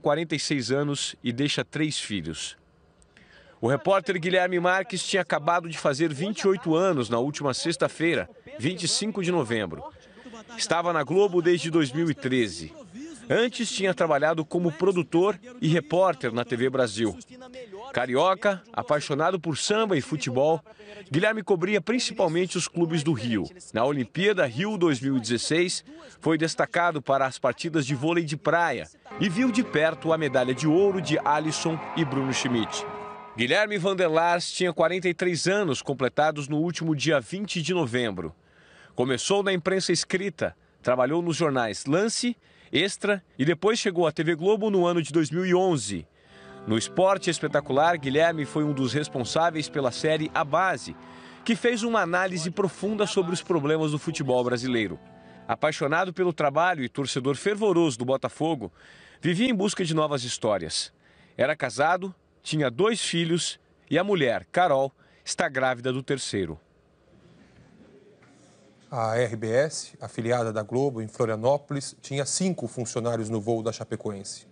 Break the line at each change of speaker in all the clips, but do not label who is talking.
46 anos e deixa três filhos. O repórter Guilherme Marques tinha acabado de fazer 28 anos na última sexta-feira, 25 de novembro. Estava na Globo desde 2013. Antes tinha trabalhado como produtor e repórter na TV Brasil. Carioca, apaixonado por samba e futebol, Guilherme cobria principalmente os clubes do Rio. Na Olimpíada Rio 2016, foi destacado para as partidas de vôlei de praia e viu de perto a medalha de ouro de Alisson e Bruno Schmidt. Guilherme Vanderlars tinha 43 anos completados no último dia 20 de novembro. Começou na imprensa escrita, trabalhou nos jornais Lance, Extra e depois chegou à TV Globo no ano de 2011. No esporte espetacular, Guilherme foi um dos responsáveis pela série A Base, que fez uma análise profunda sobre os problemas do futebol brasileiro. Apaixonado pelo trabalho e torcedor fervoroso do Botafogo, vivia em busca de novas histórias. Era casado, tinha dois filhos e a mulher, Carol, está grávida do terceiro.
A RBS,
afiliada da Globo em Florianópolis, tinha cinco funcionários no voo da Chapecoense.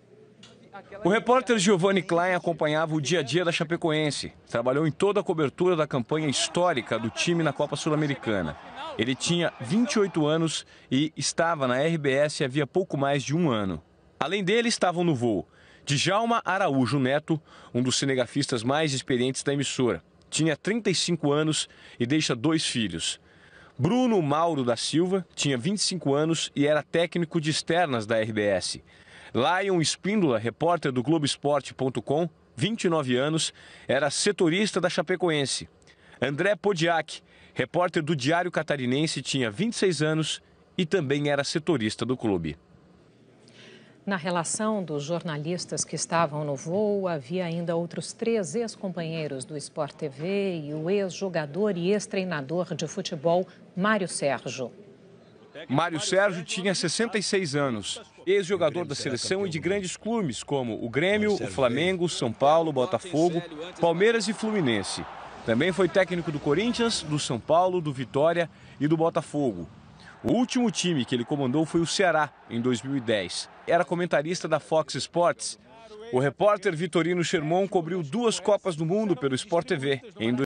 O repórter Giovanni Klein acompanhava o dia a dia da Chapecoense. Trabalhou em toda a cobertura da campanha histórica do time na Copa Sul-Americana. Ele tinha 28 anos e estava na RBS havia pouco mais de um ano. Além dele, estavam no voo Djalma Araújo Neto, um dos cinegrafistas mais experientes da emissora. Tinha 35 anos e deixa dois filhos. Bruno Mauro da Silva tinha 25 anos e era técnico de externas da RBS. Lion Espíndola, repórter do Globoesporte.com, 29 anos, era setorista da Chapecoense. André Podiak, repórter do Diário Catarinense, tinha 26 anos e também era setorista do clube.
Na relação dos jornalistas que estavam no voo, havia ainda outros três ex-companheiros do Sport TV e o ex-jogador e ex-treinador de futebol, Mário Sérgio.
Mário Sérgio tinha 66 anos, ex-jogador da seleção e de grandes clubes como o Grêmio, o Flamengo, São Paulo, Botafogo, Palmeiras e Fluminense. Também foi técnico do Corinthians, do São Paulo, do Vitória e do Botafogo. O último time que ele comandou foi o Ceará, em 2010. Era comentarista da Fox Sports. O repórter Vitorino Sherman cobriu duas Copas do Mundo pelo Sport TV, em